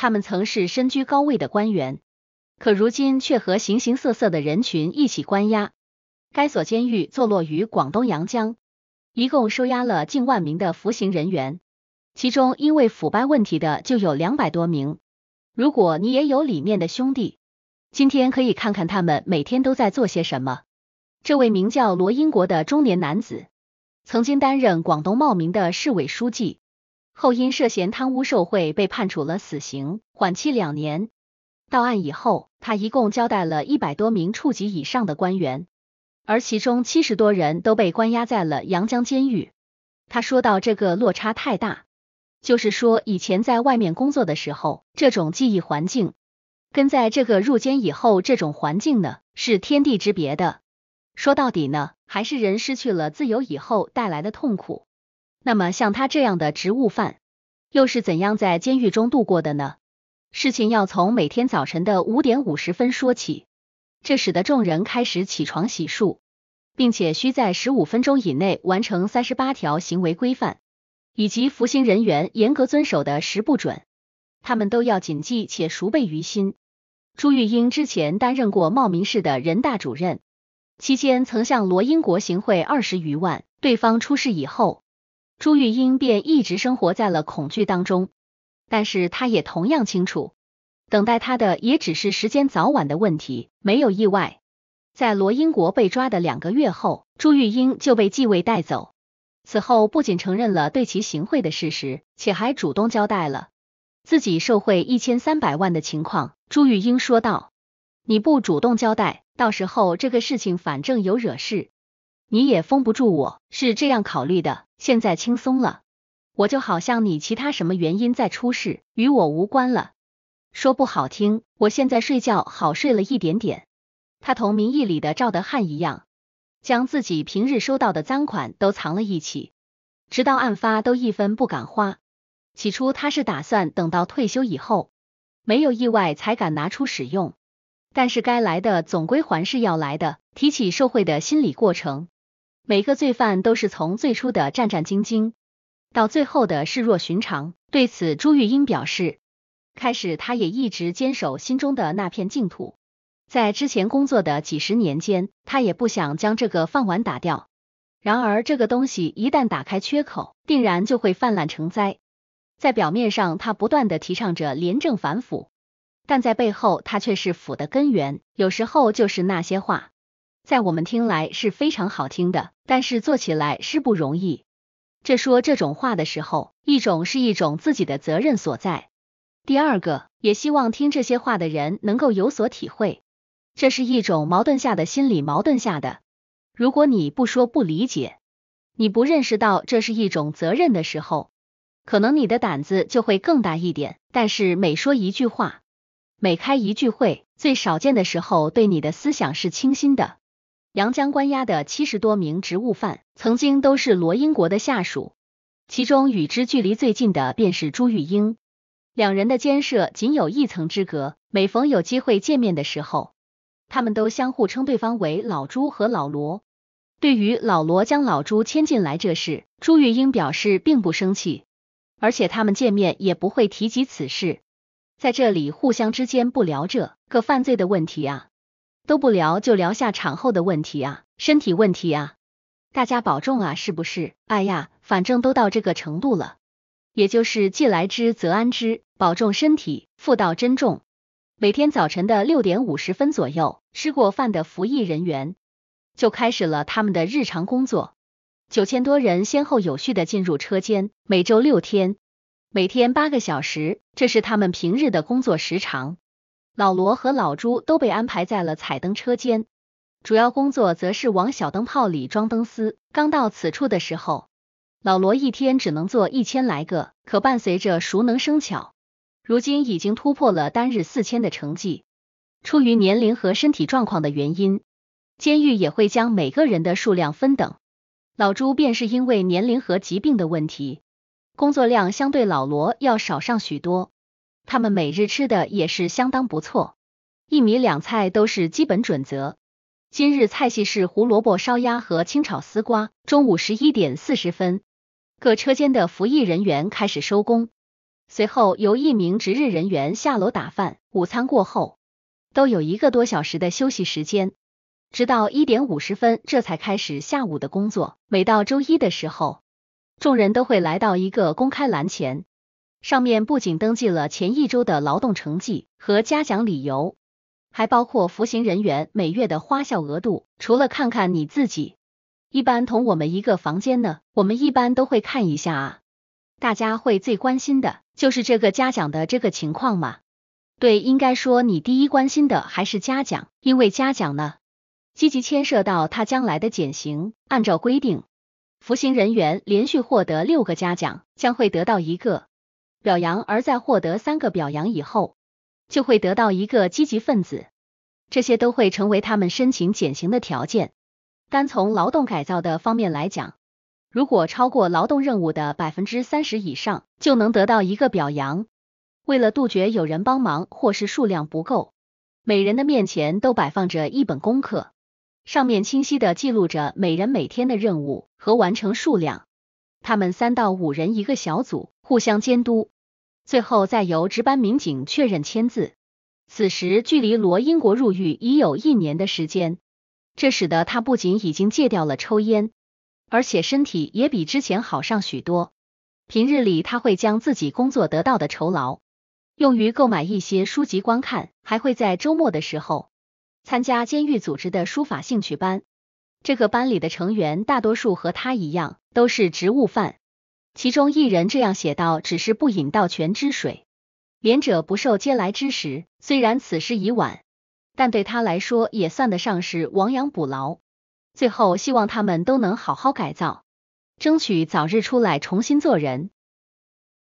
他们曾是身居高位的官员，可如今却和形形色色的人群一起关押。该所监狱坐落于广东阳江，一共收押了近万名的服刑人员，其中因为腐败问题的就有两百多名。如果你也有里面的兄弟，今天可以看看他们每天都在做些什么。这位名叫罗英国的中年男子，曾经担任广东茂名的市委书记。后因涉嫌贪污受贿被判处了死刑，缓期两年。到案以后，他一共交代了一百多名处级以上的官员，而其中七十多人都被关押在了阳江监狱。他说到这个落差太大，就是说以前在外面工作的时候，这种记忆环境，跟在这个入监以后这种环境呢，是天地之别的。说到底呢，还是人失去了自由以后带来的痛苦。那么，像他这样的职务犯，又是怎样在监狱中度过的呢？事情要从每天早晨的五点五十分说起，这使得众人开始起床洗漱，并且需在十五分钟以内完成三十八条行为规范，以及服刑人员严格遵守的十不准，他们都要谨记且熟背于心。朱玉英之前担任过茂名市的人大主任，期间曾向罗英国行贿二十余万，对方出事以后。朱玉英便一直生活在了恐惧当中，但是他也同样清楚，等待他的也只是时间早晚的问题，没有意外。在罗英国被抓的两个月后，朱玉英就被继位带走。此后不仅承认了对其行贿的事实，且还主动交代了自己受贿一千三百万的情况。朱玉英说道：“你不主动交代，到时候这个事情反正有惹事。”你也封不住我，是这样考虑的。现在轻松了，我就好像你其他什么原因在出事，与我无关了。说不好听，我现在睡觉好睡了一点点。他同名义里的赵德汉一样，将自己平日收到的赃款都藏了一起，直到案发都一分不敢花。起初他是打算等到退休以后，没有意外才敢拿出使用。但是该来的总归还是要来的。提起受贿的心理过程。每个罪犯都是从最初的战战兢兢，到最后的视若寻常。对此，朱玉英表示，开始他也一直坚守心中的那片净土，在之前工作的几十年间，他也不想将这个饭碗打掉。然而，这个东西一旦打开缺口，定然就会泛滥成灾。在表面上，他不断的提倡着廉政反腐，但在背后，他却是腐的根源。有时候，就是那些话。在我们听来是非常好听的，但是做起来是不容易。这说这种话的时候，一种是一种自己的责任所在；第二个，也希望听这些话的人能够有所体会。这是一种矛盾下的心理矛盾下的。如果你不说不理解，你不认识到这是一种责任的时候，可能你的胆子就会更大一点。但是每说一句话，每开一句会，最少见的时候，对你的思想是清新的。阳江关押的七十多名职务犯，曾经都是罗英国的下属，其中与之距离最近的便是朱玉英，两人的监舍仅有一层之隔。每逢有机会见面的时候，他们都相互称对方为老朱和老罗。对于老罗将老朱牵进来这事，朱玉英表示并不生气，而且他们见面也不会提及此事，在这里互相之间不聊这个犯罪的问题啊。都不聊，就聊下产后的问题啊，身体问题啊，大家保重啊，是不是？哎呀，反正都到这个程度了，也就是既来之则安之，保重身体，妇道珍重。每天早晨的六点五十分左右，吃过饭的服役人员就开始了他们的日常工作。九千多人先后有序的进入车间，每周六天，每天八个小时，这是他们平日的工作时长。老罗和老朱都被安排在了彩灯车间，主要工作则是往小灯泡里装灯丝。刚到此处的时候，老罗一天只能做一千来个，可伴随着熟能生巧，如今已经突破了单日四千的成绩。出于年龄和身体状况的原因，监狱也会将每个人的数量分等。老朱便是因为年龄和疾病的问题，工作量相对老罗要少上许多。他们每日吃的也是相当不错，一米两菜都是基本准则。今日菜系是胡萝卜烧鸭和清炒丝瓜。中午十一点四十分，各车间的服役人员开始收工，随后由一名值日人员下楼打饭。午餐过后，都有一个多小时的休息时间，直到一点五十分，这才开始下午的工作。每到周一的时候，众人都会来到一个公开栏前。上面不仅登记了前一周的劳动成绩和嘉奖理由，还包括服刑人员每月的花销额度。除了看看你自己，一般同我们一个房间呢，我们一般都会看一下啊。大家会最关心的就是这个嘉奖的这个情况嘛？对，应该说你第一关心的还是嘉奖，因为嘉奖呢，积极牵涉到他将来的减刑。按照规定，服刑人员连续获得六个嘉奖，将会得到一个。表扬，而在获得三个表扬以后，就会得到一个积极分子，这些都会成为他们申请减刑的条件。单从劳动改造的方面来讲，如果超过劳动任务的百分之三十以上，就能得到一个表扬。为了杜绝有人帮忙或是数量不够，每人的面前都摆放着一本功课，上面清晰的记录着每人每天的任务和完成数量。他们三到五人一个小组，互相监督，最后再由值班民警确认签字。此时距离罗英国入狱已有一年的时间，这使得他不仅已经戒掉了抽烟，而且身体也比之前好上许多。平日里他会将自己工作得到的酬劳用于购买一些书籍观看，还会在周末的时候参加监狱组织的书法兴趣班。这个班里的成员大多数和他一样。都是植物犯，其中一人这样写道：“只是不饮到泉之水，连者不受嗟来之食。”虽然此时已晚，但对他来说也算得上是亡羊补牢。最后希望他们都能好好改造，争取早日出来重新做人。